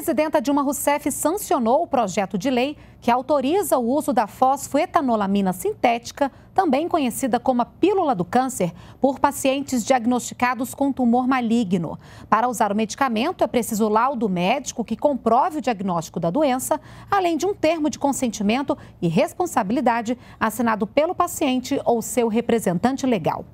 presidenta Dilma Rousseff sancionou o projeto de lei que autoriza o uso da fosfoetanolamina sintética, também conhecida como a pílula do câncer, por pacientes diagnosticados com tumor maligno. Para usar o medicamento, é preciso laudo médico que comprove o diagnóstico da doença, além de um termo de consentimento e responsabilidade assinado pelo paciente ou seu representante legal.